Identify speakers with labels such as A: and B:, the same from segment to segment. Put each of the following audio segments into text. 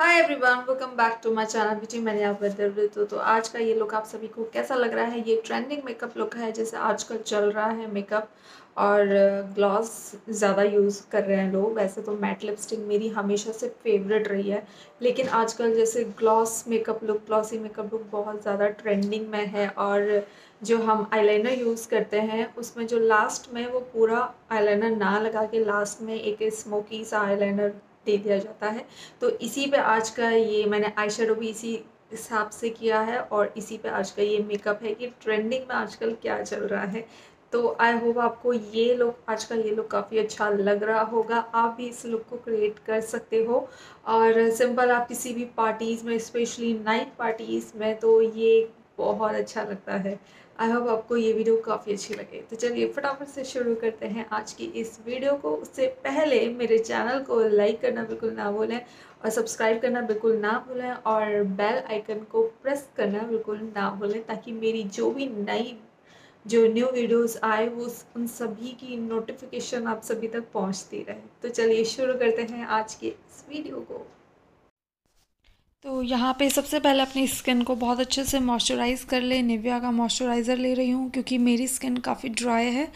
A: hi everyone welcome back to my channel बिटी मैंने आप बदल तो आज का ये लुक आप सभी को कैसा लग रहा है ये ट्रेंडिंग मेकअप लुक है जैसे आजकल चल रहा है मेकअप और ग्लॉस uh, ज़्यादा यूज़ कर रहे हैं लोग वैसे तो मैट लिपस्टिक मेरी हमेशा से फेवरेट रही है लेकिन आजकल जैसे gloss makeup look glossy makeup look बहुत ज़्यादा ट्रेंडिंग में है और जो हम आईलाइनर यूज़ करते हैं उसमें जो लास्ट में वो पूरा आईलाइनर ना लगा के लास्ट में एक स्मोकी सा आईलाइनर दे दिया जाता है तो इसी पे आज का ये मैंने आई भी इसी हिसाब से किया है और इसी पे आज का ये मेकअप है कि ट्रेंडिंग में आजकल क्या चल रहा है तो आई होप आपको ये लुक आज का ये लुक काफ़ी अच्छा लग रहा होगा आप भी इस लुक को क्रिएट कर सकते हो और सिंपल आप किसी भी पार्टीज़ में स्पेशली नाइट पार्टीज़ में तो ये बहुत अच्छा लगता है आई होप आपको ये वीडियो काफ़ी अच्छी लगे तो चलिए फटाफट से शुरू करते हैं आज की इस वीडियो को उससे पहले मेरे चैनल को लाइक करना बिल्कुल ना भूलें और सब्सक्राइब करना बिल्कुल ना भूलें और बेल आइकन को प्रेस करना बिल्कुल ना भूलें ताकि मेरी जो भी नई जो न्यू वीडियोस आए वो उन सभी की नोटिफिकेशन आप सभी तक पहुंचती रहे तो चलिए शुरू करते हैं आज के इस वीडियो को तो यहाँ पे सबसे पहले अपनी स्किन को बहुत अच्छे से मॉइस्चराइज़ कर ले निविया का मॉइस्चराइज़र ले रही हूँ क्योंकि मेरी स्किन काफ़ी ड्राई है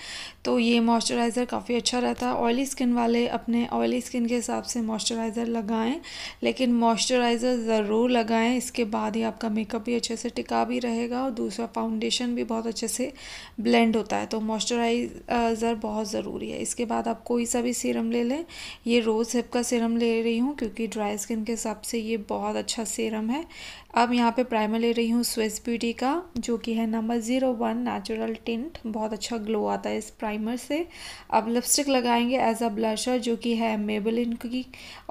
A: तो ये मॉइस्चराइज़र काफ़ी अच्छा रहता है ऑयली स्किन वाले अपने ऑयली स्किन के हिसाब से मॉइस्चराइज़र लगाएं लेकिन मॉइस्चराइज़र ज़रूर लगाएं इसके बाद ही आपका मेकअप भी अच्छे से टिका भी रहेगा और दूसरा फाउंडेशन भी बहुत अच्छे से ब्लेंड होता है तो मॉइस्चराइज़र बहुत ज़रूरी है इसके बाद आप कोई सा भी सीरम ले लें ये रोज़ हिप का सीरम ले रही हूँ क्योंकि ड्राई स्किन के हिसाब से ये बहुत अच्छा अच्छा सीरम है अब यहाँ पे प्राइमर ले रही हूँ स्विस ब्यूटी का जो कि है number zero one natural tint बहुत अच्छा ग्लो आता है इस प्राइमर से अब लिपस्टिक लगाएंगे एज अ ब्लशर जो कि है मेबलिन की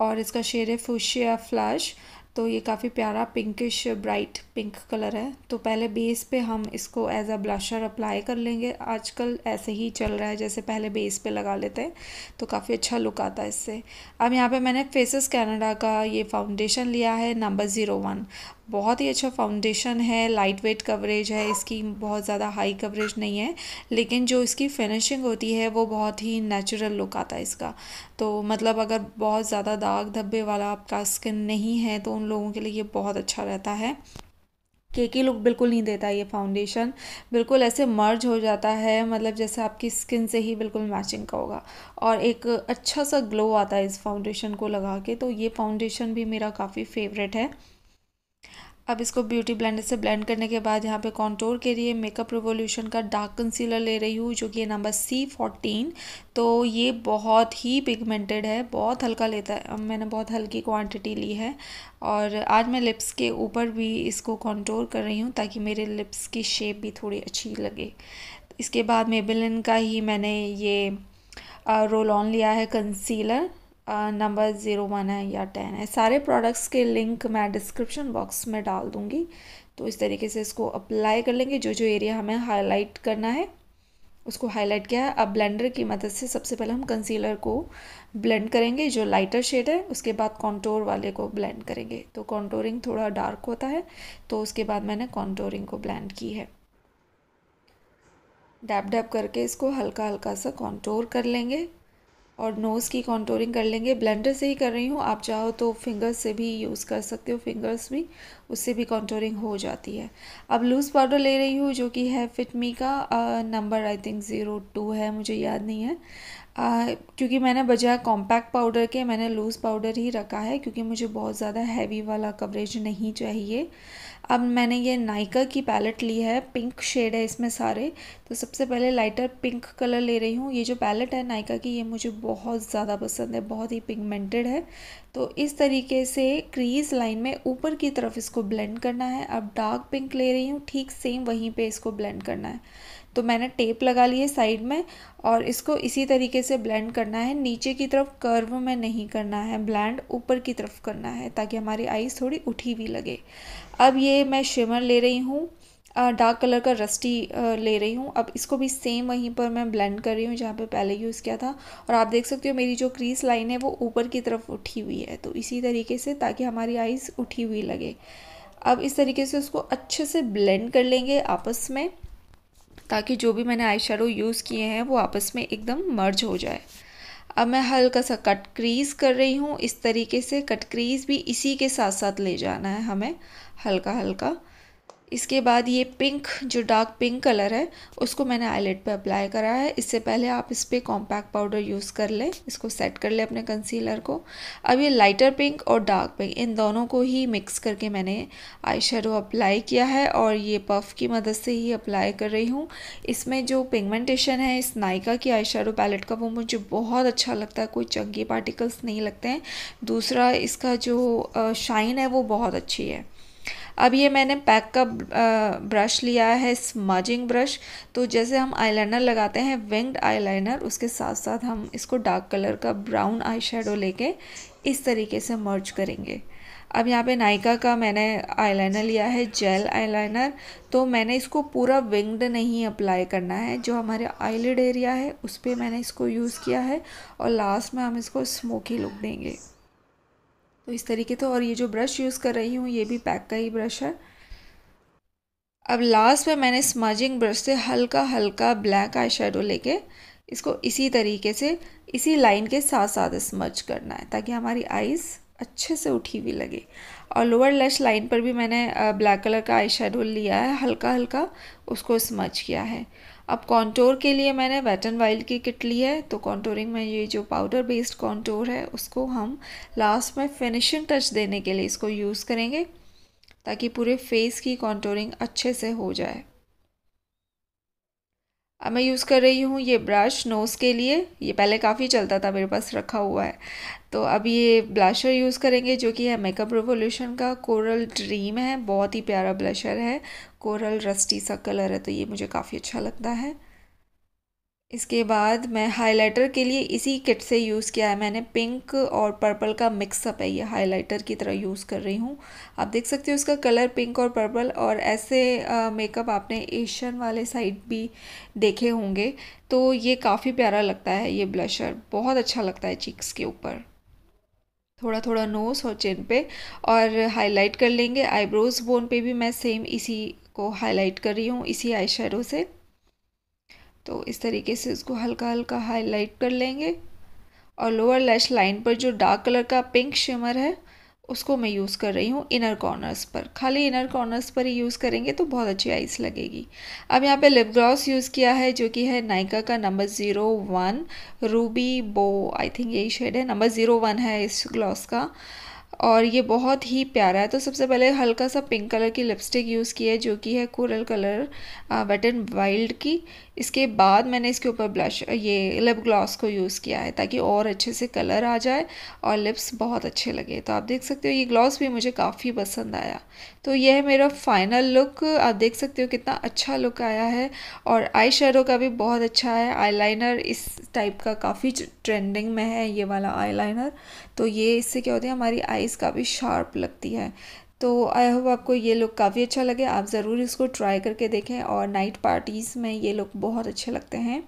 A: और इसका शेड है फुशिया फ्लश तो ये काफ़ी प्यारा पिंकिश ब्राइट पिंक कलर है तो पहले बेस पे हम इसको एज अ ब्लशर अप्लाई कर लेंगे आजकल ऐसे ही चल रहा है जैसे पहले बेस पे लगा लेते हैं तो काफ़ी अच्छा लुक आता है इससे अब यहाँ पे मैंने फेसेस कैनेडा का ये फाउंडेशन लिया है नंबर ज़ीरो वन बहुत ही अच्छा फाउंडेशन है लाइट वेट कवरेज है इसकी बहुत ज़्यादा हाई कवरेज नहीं है लेकिन जो इसकी फिनिशिंग होती है वो बहुत ही नेचुरल लुक आता है इसका तो मतलब अगर बहुत ज़्यादा दाग धब्बे वाला आपका स्किन नहीं है तो उन लोगों के लिए ये बहुत अच्छा रहता है केकी लुक बिल्कुल नहीं देता ये फाउंडेशन बिल्कुल ऐसे मर्ज हो जाता है मतलब जैसे आपकी स्किन से ही बिल्कुल मैचिंग का होगा और एक अच्छा सा ग्लो आता है इस फाउंडेशन को लगा के तो ये फाउंडेशन भी मेरा काफ़ी फेवरेट है अब इसको ब्यूटी ब्लेंडर से ब्लेंड करने के बाद यहाँ पे कॉन्टोर के लिए मेकअप रिवोल्यूशन का डार्क कंसीलर ले रही हूँ जो कि है नंबर सी फोर्टीन तो ये बहुत ही पिगमेंटेड है बहुत हल्का लेता है मैंने बहुत हल्की क्वांटिटी ली है और आज मैं लिप्स के ऊपर भी इसको कॉन्टोर कर रही हूँ ताकि मेरे लिप्स की शेप भी थोड़ी अच्छी लगे इसके बाद मेबिलिन का ही मैंने ये रोल ऑन लिया है कंसीलर नंबर ज़ीरो वन है या टेन है सारे प्रोडक्ट्स के लिंक मैं डिस्क्रिप्शन बॉक्स में डाल दूँगी तो इस तरीके से इसको अप्लाई कर लेंगे जो जो एरिया हमें हाईलाइट करना है उसको हाईलाइट किया है अब ब्लेंडर की मदद से सबसे पहले हम कंसीलर को ब्लेंड करेंगे जो लाइटर शेड है उसके बाद कॉन्टोर वाले को ब्लेंड करेंगे तो कॉन्टोरिंग थोड़ा डार्क होता है तो उसके बाद मैंने कॉन्टोरिंग को ब्लेंड की है डैप डैप करके इसको हल्का हल्का सा कॉन्टोर कर लेंगे और नोज़ की कॉन्टोरिंग कर लेंगे ब्लेंडर से ही कर रही हूँ आप चाहो तो फिंगर्स से भी यूज़ कर सकते हो फिंगर्स भी उससे भी कॉन्टोरिंग हो जाती है अब लूज़ पाउडर ले रही हूँ जो कि है फिटमी का number I think zero two है मुझे याद नहीं है क्योंकि मैंने बजाय कॉम्पैक्ट पाउडर के मैंने लूज़ पाउडर ही रखा है क्योंकि मुझे बहुत ज़्यादा हैवी वाला कवरेज नहीं चाहिए अब मैंने ये नाइका की पैलेट ली है पिंक शेड है इसमें सारे तो सबसे पहले लाइटर पिंक कलर ले रही हूँ ये जो पैलेट है नाइका की ये मुझे बहुत ज़्यादा पसंद है बहुत ही पिगमेंटेड है तो इस तरीके से क्रीज लाइन में ऊपर की तरफ इसको ब्लेंड करना है अब डार्क पिंक ले रही हूँ ठीक सेम वहीं पे इसको ब्लेंड करना है तो मैंने टेप लगा ली है साइड में और इसको इसी तरीके से ब्लेंड करना है नीचे की तरफ कर्व में नहीं करना है ब्लेंड ऊपर की तरफ करना है ताकि हमारी आइज़ थोड़ी उठी हुई लगे अब ये मैं शिमर ले रही हूँ डार्क कलर का रस्टी ले रही हूँ अब इसको भी सेम वहीं पर मैं ब्लेंड कर रही हूँ जहाँ पे पहले यूज़ किया था और आप देख सकते हो मेरी जो क्रीज लाइन है वो ऊपर की तरफ उठी हुई है तो इसी तरीके से ताकि हमारी आइज़ उठी हुई लगे अब इस तरीके से उसको अच्छे से ब्लेंड कर लेंगे आपस में ताकि जो भी मैंने आई यूज़ किए हैं वो आपस में एकदम मर्ज हो जाए अब मैं हल्का सा कट क्रीज कर रही हूँ इस तरीके से कट क्रीज भी इसी के साथ साथ ले जाना है हमें हल्का हल्का इसके बाद ये पिंक जो डार्क पिंक कलर है उसको मैंने आईलेट पे अप्लाई करा है इससे पहले आप इस पर कॉम्पैक्ट पाउडर यूज़ कर लें इसको सेट कर लें अपने कंसीलर को अब ये लाइटर पिंक और डार्क पिंक इन दोनों को ही मिक्स करके मैंने आई अप्लाई किया है और ये पफ की मदद से ही अप्लाई कर रही हूँ इसमें जो पिगमेंटेशन है इस नाइका की आई पैलेट का वो मुझे बहुत अच्छा लगता है कोई चंगी पार्टिकल्स नहीं लगते हैं दूसरा इसका जो शाइन है वो बहुत अच्छी है अब ये मैंने पैक का ब्रश लिया है स्मजिंग ब्रश तो जैसे हम आईलाइनर लगाते हैं विंग्ड आईलाइनर उसके साथ साथ हम इसको डार्क कलर का ब्राउन आई शेडो लेके इस तरीके से मर्ज करेंगे अब यहाँ पे नायका का मैंने आईलाइनर लिया है जेल आईलाइनर तो मैंने इसको पूरा विंग्ड नहीं अप्लाई करना है जो हमारे आईलिड एरिया है उस पर मैंने इसको यूज़ किया है और लास्ट में हम इसको स्मोकी लुक देंगे तो इस तरीके तो और ये जो ब्रश यूज़ कर रही हूँ ये भी पैक का ही ब्रश है अब लास्ट में मैंने स्मजिंग ब्रश से हल्का हल्का ब्लैक आई शेडो लेके इसको इसी तरीके से इसी लाइन के साथ साथ स्मज करना है ताकि हमारी आइज़ अच्छे से उठी हुई लगे और लोअर लेश लाइन पर भी मैंने ब्लैक कलर का आई लिया है हल्का हल्का उसको स्मच किया है अब कॉन्टोर के लिए मैंने वेट एंड वाइल्ड की किट ली है तो कॉन्टोरिंग में ये जो पाउडर बेस्ड कॉन्टोर है उसको हम लास्ट में फिनिशिंग टच देने के लिए इसको यूज़ करेंगे ताकि पूरे फेस की कॉन्टोरिंग अच्छे से हो जाए अब मैं यूज़ कर रही हूँ ये ब्रश नोज़ के लिए ये पहले काफ़ी चलता था मेरे पास रखा हुआ है तो अब ये ब्लशर यूज़ करेंगे जो कि है मेकअप रिवोल्यूशन का कोरल ड्रीम है बहुत ही प्यारा ब्लशर है कोरल रस्टी सा कलर है तो ये मुझे काफ़ी अच्छा लगता है इसके बाद मैं हाइलाइटर के लिए इसी किट से यूज़ किया है मैंने पिंक और पर्पल का मिक्सअप है ये हाइलाइटर की तरह यूज़ कर रही हूँ आप देख सकते हो इसका कलर पिंक और पर्पल और ऐसे मेकअप आपने एशियन वाले साइड भी देखे होंगे तो ये काफ़ी प्यारा लगता है ये ब्लशर बहुत अच्छा लगता है चीक्स के ऊपर थोड़ा थोड़ा नोस और चिन पे और हाईलाइट कर लेंगे आईब्रोज बोन पे भी मैं सेम इसी को हाईलाइट कर रही हूँ इसी आई से तो इस तरीके से इसको हल्का हल्का हाईलाइट कर लेंगे और लोअर लैश लाइन पर जो डार्क कलर का पिंक शिमर है उसको मैं यूज़ कर रही हूँ इनर कॉर्नर्स पर खाली इनर कॉर्नर्स पर ही यूज़ करेंगे तो बहुत अच्छी आइस लगेगी अब यहाँ पे लिप ग्लॉस यूज़ किया है जो कि है नाइका का number zero one ruby woo I think यही शेड है नंबर ज़ीरो वन है इस ग्लॉस का और ये बहुत ही प्यारा है तो सबसे पहले हल्का सा पिंक कलर की लिपस्टिक यूज़ की है जो कि है coral colour wet and wild की इसके बाद मैंने इसके ऊपर ब्लश ये लिप ग्लॉस को यूज़ किया है ताकि और अच्छे से कलर आ जाए और लिप्स बहुत अच्छे लगे तो आप देख सकते हो ये ग्लॉस भी मुझे काफ़ी पसंद आया तो यह है मेरा फाइनल लुक आप देख सकते हो कितना अच्छा लुक आया है और आई का भी बहुत अच्छा है आई इस टाइप का काफ़ी ट्रेंडिंग में है ये वाला आई तो ये इससे क्या होती है हमारी आइज काफ़ी शार्प लगती है तो आई होप आपको ये लुक काफ़ी अच्छा लगे आप ज़रूर इसको ट्राई करके देखें और नाइट पार्टीज़ में ये लुक बहुत अच्छे लगते हैं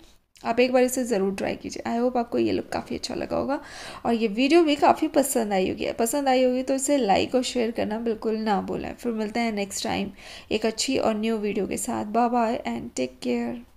A: आप एक बार इसे ज़रूर ट्राई कीजिए आई होप आपको ये लुक काफ़ी अच्छा लगा होगा और ये वीडियो भी काफ़ी पसंद आई होगी पसंद आई होगी तो इसे लाइक और शेयर करना बिल्कुल ना भूलें फिर मिलते हैं नेक्स्ट टाइम एक अच्छी और न्यू वीडियो के साथ bye bye and take care